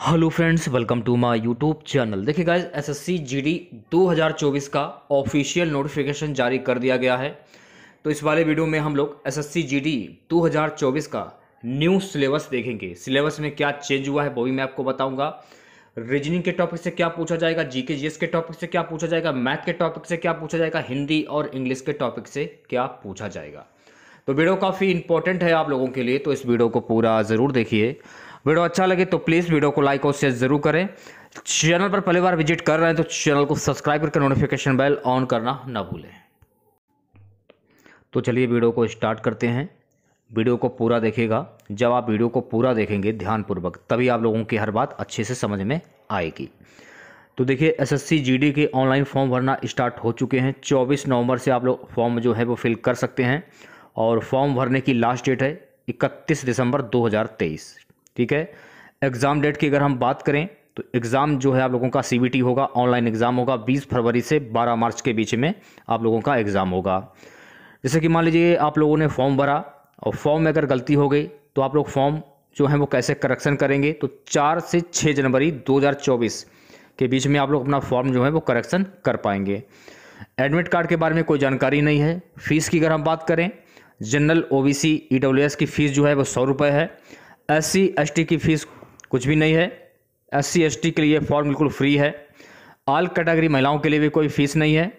hello friends welcome to my YouTube channel देखिए guys SSC GD 2024 का official notification जारी कर दिया गया है तो इस वाले वीडियो में हम लोग एसएससी जीडी 2024 का न्यू सिलेबस देखेंगे सिलेबस में क्या चेंज हुआ है वो भी मैं आपको बताऊंगा रीजनिंग के टॉपिक से क्या पूछा जाएगा जीके के के टॉपिक से क्या पूछा जाएगा मैथ के टॉपिक से क्या पूछा जाएगा हिंदी और इंग्लिश के टॉपिक से क्या पूछा जाएगा तो वीडियो काफ़ी इंपॉर्टेंट है आप लोगों के लिए तो इस वीडियो को पूरा ज़रूर देखिए वीडियो अच्छा लगे तो प्लीज़ वीडियो को लाइक और शेयर ज़रूर करें चैनल पर पहली बार विजिट कर रहे हैं तो चैनल को सब्सक्राइब करके नोटिफिकेशन बेल ऑन करना ना भूलें तो चलिए वीडियो को स्टार्ट करते हैं वीडियो को पूरा देखेगा जब आप वीडियो को पूरा देखेंगे ध्यानपूर्वक तभी आप लोगों की हर बात अच्छे से समझ में आएगी तो देखिए एसएससी जीडी के ऑनलाइन फॉर्म भरना स्टार्ट हो चुके हैं 24 नवंबर से आप लोग फॉर्म जो है वो फिल कर सकते हैं और फॉर्म भरने की लास्ट डेट है 31 दिसंबर 2023 ठीक है एग्ज़ाम डेट की अगर हम बात करें तो एग्ज़ाम जो है आप लोगों का सी होगा ऑनलाइन एग्ज़ाम होगा बीस फरवरी से बारह मार्च के बीच में आप लोगों का एग्ज़ाम होगा जैसे कि मान लीजिए आप लोगों ने फॉर्म भरा और फॉर्म में अगर गलती हो गई तो आप लोग फॉर्म जो है वो कैसे करेक्शन करेंगे तो चार से छः जनवरी 2024 के बीच में आप लोग अपना फॉर्म जो है वो करेक्शन कर पाएंगे एडमिट कार्ड के बारे में कोई जानकारी नहीं है फ़ीस की अगर हम बात करें जनरल ओ बी सी की फ़ीस जो है वो सौ रुपये है एस सी की फ़ीस कुछ भी नहीं है एस सी के लिए फॉर्म बिल्कुल फ्री है आल कैटेगरी महिलाओं के लिए भी कोई फ़ीस नहीं है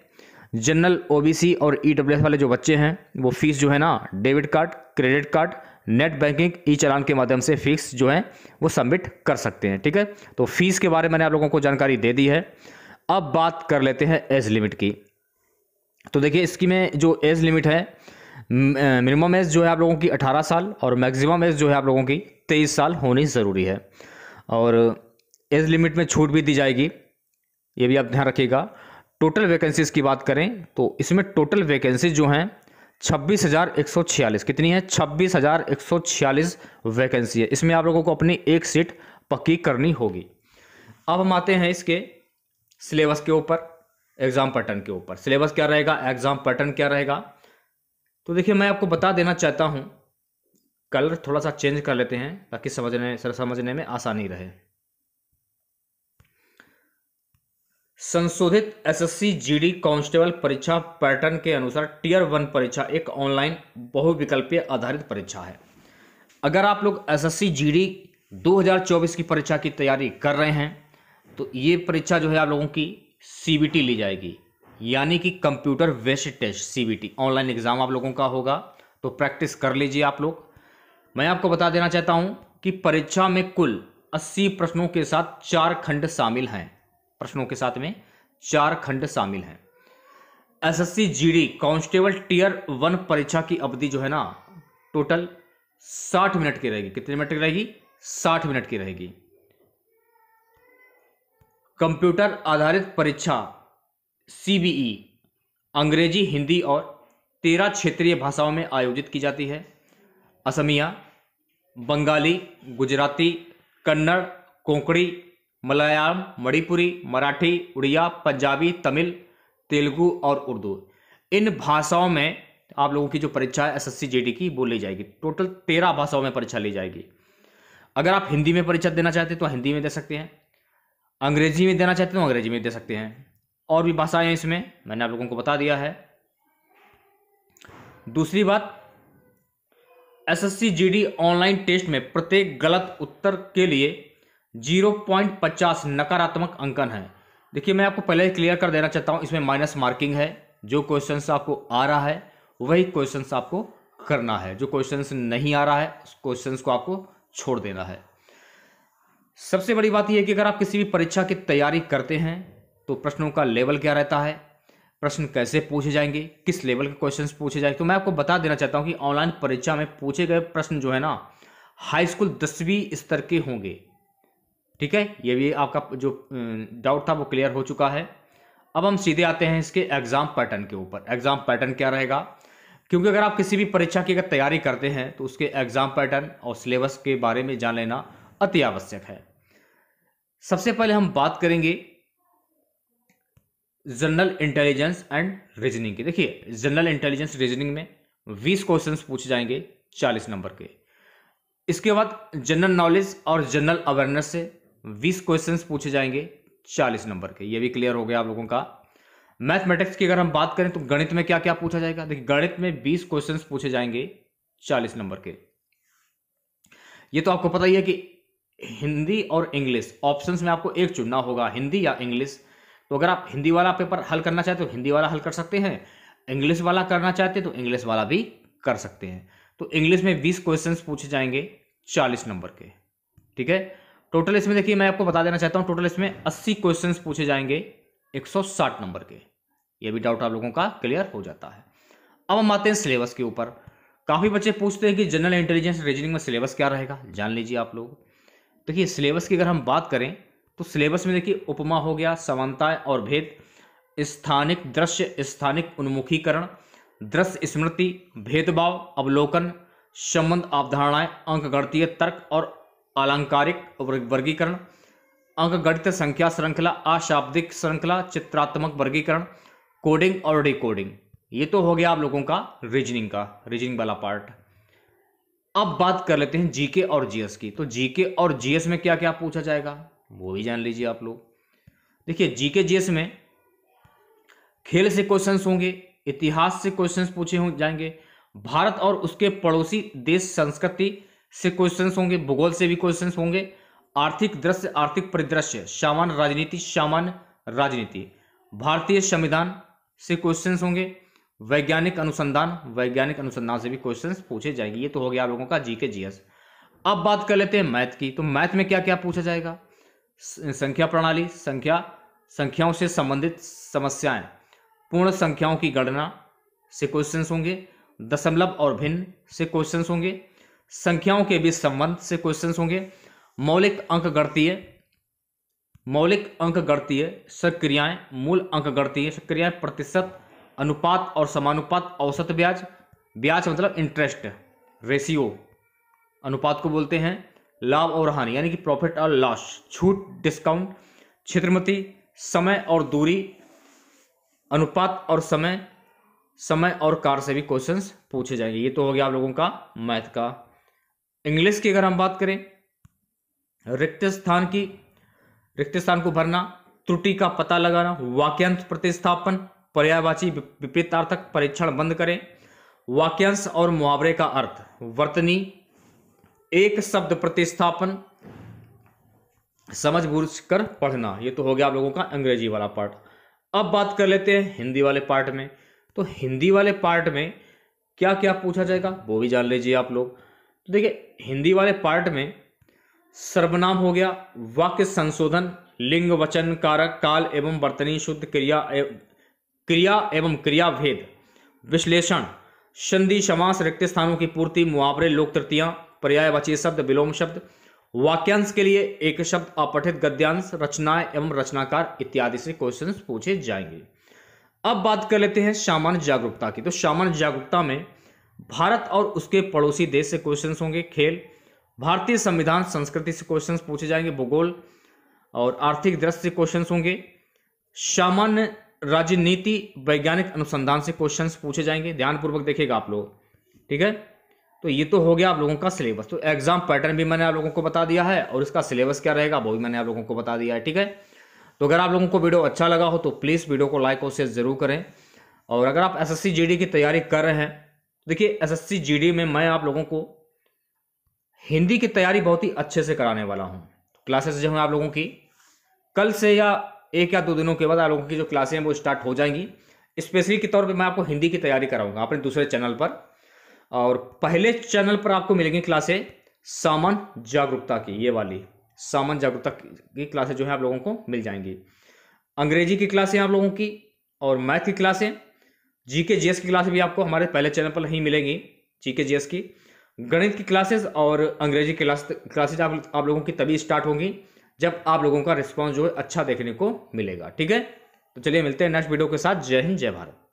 जनरल ओबीसी और ई वाले जो बच्चे हैं वो फ़ीस जो है ना debit card credit card net banking e challan के माध्यम से फीस जो है वो सबमिट कर सकते हैं ठीक है तो फीस के बारे में मैंने आप लोगों को जानकारी दे दी है अब बात कर लेते हैं एज लिमिट की तो देखिए इसकी में जो एज लिमिट है मिनिमम एज जो है आप लोगों की अठारह साल और मैक्सिमम एज जो है आप लोगों की तेईस साल होनी ज़रूरी है और एज लिमिट में छूट भी दी जाएगी ये भी आप ध्यान रखिएगा टोटल वैकेंसीज की बात करें तो इसमें टोटल वैकेंसी जो हैं छब्बीस हज़ार एक सौ छियालीस कितनी है छब्बीस हज़ार एक सौ छियालीस वैकेंसी है इसमें आप लोगों को अपनी एक सीट पक्की करनी होगी अब हम आते हैं इसके सिलेबस के ऊपर एग्ज़ाम पैटर्न के ऊपर सिलेबस क्या रहेगा एग्ज़ाम पैटर्न क्या रहेगा तो देखिए मैं आपको बता देना चाहता हूँ कलर थोड़ा सा चेंज कर लेते हैं ताकि समझने सर समझने में आसानी रहे संशोधित एसएससी जीडी कांस्टेबल परीक्षा पैटर्न के अनुसार टीयर वन परीक्षा एक ऑनलाइन बहुविकल्पीय आधारित परीक्षा है अगर आप लोग एसएससी जीडी 2024 की परीक्षा की तैयारी कर रहे हैं तो ये परीक्षा जो है आप लोगों की सीबीटी ली जाएगी यानी कि computer based test CBT online exam आप लोगों का होगा तो प्रैक्टिस कर लीजिए आप लोग मैं आपको बता देना चाहता हूं कि परीक्षा में कुल 80 प्रश्नों के साथ चार खंड शामिल हैं प्रश्नों के साथ में चार खंड शामिल हैं SSC GD constable tier one परीक्षा की अवधि जो है ना टोटल साठ मिनट की रहेगी कितने मिनट की रहेगी साठ मिनट की रहेगी कंप्यूटर आधारित परीक्षा सीबीई e, अंग्रेजी हिंदी और तेरह क्षेत्रीय भाषाओं में आयोजित की जाती है असमिया बंगाली गुजराती कन्नड़ कोंकणी मलयालम मणिपुरी मराठी उड़िया पंजाबी तमिल तेलुगु और उर्दू इन भाषाओं में आप लोगों की जो परीक्षा है एस एस की वो ली जाएगी टोटल तेरह भाषाओं में परीक्षा ली जाएगी अगर आप हिंदी में परीक्षा देना चाहते हैं तो हिंदी में दे सकते हैं अंग्रेजी में देना चाहते हैं तो अंग्रेजी में दे सकते हैं और भी भाषाएं हैं इसमें मैंने आप लोगों को बता दिया है दूसरी बात एसएससी जीडी ऑनलाइन टेस्ट में प्रत्येक गलत उत्तर के लिए 0.50 नकारात्मक अंकन है देखिए मैं आपको पहले क्लियर कर देना चाहता हूं इसमें माइनस मार्किंग है जो क्वेश्चन आपको आ रहा है वही क्वेश्चन आपको करना है जो क्वेश्चन नहीं आ रहा है उस क्वेश्चन को आपको छोड़ देना है सबसे बड़ी बात यह है कि अगर आप किसी भी परीक्षा की तैयारी करते हैं तो प्रश्नों का लेवल क्या रहता है प्रश्न कैसे पूछे जाएंगे किस लेवल के क्वेश्चंस पूछे जाएंगे तो मैं आपको बता देना चाहता हूं कि ऑनलाइन परीक्षा में पूछे गए प्रश्न जो है ना हाई स्कूल दसवीं स्तर के होंगे ठीक है ये भी आपका जो डाउट अं, था वो क्लियर हो चुका है अब हम सीधे आते हैं इसके एग्ज़ाम पैटर्न के ऊपर एग्ज़ाम पैटर्न क्या रहेगा क्योंकि अगर आप किसी भी परीक्षा की अगर तैयारी करते हैं तो उसके एग्ज़ाम पैटर्न और सिलेबस के बारे में जान लेना अति आवश्यक है सबसे पहले हम बात करेंगे जनरल इंटेलिजेंस एंड रीजनिंग की देखिए जनरल इंटेलिजेंस रीजनिंग में बीस क्वेश्चंस पूछे जाएंगे चालीस नंबर के इसके बाद जनरल नॉलेज और जनरल अवेयरनेस से बीस क्वेश्चंस पूछे जाएंगे चालीस नंबर के ये भी क्लियर हो गया आप लोगों का मैथमेटिक्स की अगर हम बात करें तो गणित में क्या क्या पूछा जाएगा देखिए गणित में बीस क्वेश्चंस पूछे जाएंगे चालीस नंबर के ये तो आपको पता ही है कि हिंदी और इंग्लिश ऑप्शंस में आपको एक चुनना होगा हिंदी या इंग्लिश तो अगर आप हिंदी वाला पेपर हल करना चाहते हो हिंदी वाला हल कर सकते हैं इंग्लिश वाला करना चाहते हैं तो इंग्लिश वाला भी कर सकते हैं तो इंग्लिश में बीस क्वेश्चन पूछे जाएंगे चालीस नंबर के ठीक है टोटल इसमें देखिए मैं आपको बता देना चाहता हूँ टोटल इसमें अस्सी क्वेश्चन पूछे जाएंगे एक सौ साठ नंबर के ये भी डाउट आप लोगों का क्लियर हो जाता है अब हम आते हैं सिलेबस के ऊपर काफ़ी बच्चे पूछते हैं कि जनरल इंटेलिजेंस रीजनिंग में सिलेबस क्या रहेगा जान लीजिए आप लोग देखिए तो सिलेबस की अगर हम बात करें तो सिलेबस में देखिए उपमा हो गया समानताएं और भेद स्थानिक दृश्य स्थानिक उन्मुखीकरण दृश्य स्मृति भेदभाव अवलोकन संबंध अवधारणाएं अंकगणितीय तर्क और अलंकारिक वर्गीकरण अंकगणित संख्या श्रृंखला अशाब्दिक श्रृंखला चित्रात्मक वर्गीकरण कोडिंग और डिकोडिंग ये तो हो गया आप लोगों का रीजनिंग का रीजनिंग वाला पार्ट अब बात कर लेते हैं जीके और जीएस की तो जीके और जीएस में क्या क्या पूछा जाएगा वो भी जान लीजिए आप लोग देखिए जीके जीएस में खेल से क्वेश्चंस होंगे इतिहास से क्वेश्चंस पूछे हो जाएंगे भारत और उसके पड़ोसी देश संस्कृति से क्वेश्चंस होंगे भूगोल से भी क्वेश्चंस होंगे आर्थिक दृश्य आर्थिक परिदृश्य सामान्य राजनीति सामान्य राजनीति भारतीय संविधान से क्वेश्चंस होंगे वैज्ञानिक अनुसंधान वैज्ञानिक अनुसंधान से भी क्वेश्चन पूछे जाएंगे ये तो हो गया आप लोगों का जीके जीएस अब बात कर लेते हैं मैथ की तो मैथ में क्या क्या पूछा जाएगा संख्या प्रणाली संख्या संख्याओं से संबंधित समस्याएं पूर्ण संख्याओं की गणना से क्वेश्चंस होंगे दशमलव और भिन्न से क्वेश्चंस होंगे संख्याओं के बीच संबंध से क्वेश्चंस होंगे मौलिक अंक गणतीय मौलिक अंक गणतीय सक्रियाएं मूल अंक गणतीय सक्रियाएं प्रतिशत अनुपात और समानुपात औसत ब्याज ब्याज मतलब इंटरेस्ट रेशियो अनुपात को बोलते हैं लाभ और हानि यानी कि प्रॉफिट और लॉस छूट डिस्काउंट क्षेत्रमति समय और दूरी अनुपात और समय समय और कार से भी क्वेश्चंस पूछे जाएंगे ये तो हो गया आप लोगों का मैथ का इंग्लिश की अगर हम बात करें रिक्त स्थान की रिक्त स्थान को भरना त्रुटि का पता लगाना वाक्यांश प्रतिस्थापन पर्यायवाची विपरीतार्थक परीक्षण बंद करें वाक्यांश और मुहावरे का अर्थ वर्तनी एक शब्द प्रतिस्थापन समझ बूझ कर पढ़ना ये तो हो गया आप लोगों का अंग्रेजी वाला पार्ट अब बात कर लेते हैं हिंदी वाले पार्ट में तो हिंदी वाले पार्ट में क्या क्या पूछा जाएगा वो भी जान लीजिए आप लोग तो देखिए हिंदी वाले पार्ट में सर्वनाम हो गया वाक्य संशोधन लिंग वचन कारक काल एवं वर्तनी शुद्ध क्रिया क्रिया एवं क्रिया भेद विश्लेषण संधि समास रिक्त स्थानों की पूर्ति मुआवरे लोक तृतीया पर्यायवाची शब्द विलोम शब्द वाक्यांश के लिए एक शब्द अपठित गद्यांश रचनाएं एवं रचनाकार इत्यादि से क्वेश्चन पूछे जाएंगे अब बात कर लेते हैं सामान्य जागरूकता की तो सामान्य जागरूकता में भारत और उसके पड़ोसी देश से क्वेश्चन होंगे खेल भारतीय संविधान संस्कृति से क्वेश्चन पूछे जाएंगे भूगोल और आर्थिक दृष्टि से क्वेश्चन होंगे सामान्य राजनीति वैज्ञानिक अनुसंधान से क्वेश्चन पूछे जाएंगे ध्यानपूर्वक देखिएगा आप लोग ठीक है तो ये तो हो गया आप लोगों का सिलेबस तो एग्जाम पैटर्न भी मैंने आप लोगों को बता दिया है और इसका सिलेबस क्या रहेगा वो भी मैंने आप लोगों को बता दिया है ठीक है तो अगर आप लोगों को वीडियो अच्छा लगा हो तो प्लीज़ वीडियो को लाइक और शेयर जरूर करें और अगर आप एसएससी जीडी की तैयारी कर रहे हैं देखिए एसएससी जीडी में मैं आप लोगों को हिंदी की तैयारी बहुत ही अच्छे से कराने वाला हूँ क्लासेस जो हैं आप लोगों की कल से या एक या दो दिनों के बाद आप लोगों की जो क्लासें हैं वो स्टार्ट हो जाएंगी स्पेशली के तौर पे मैं आपको हिंदी की तैयारी कराऊंगा अपने दूसरे चैनल पर और पहले चैनल पर आपको मिलेंगी क्लासें सामान जागरूकता की ये वाली सामान जागरूकता की क्लासें जो है आप लोगों को मिल जाएंगी अंग्रेजी की क्लासें आप लोगों की और मैथ की क्लासें जी के जी एस की क्लासें भी आपको हमारे पहले चैनल पर ही मिलेंगी जी के जी एस की गणित की क्लासेस और अंग्रेजी क्लास क्लासेज आप, आप लोगों की तभी स्टार्ट होंगी जब आप लोगों का रिस्पॉन्स जो है अच्छा देखने को मिलेगा ठीक है तो चलिए मिलते हैं नेक्स्ट वीडियो के साथ जय हिंद जय भारत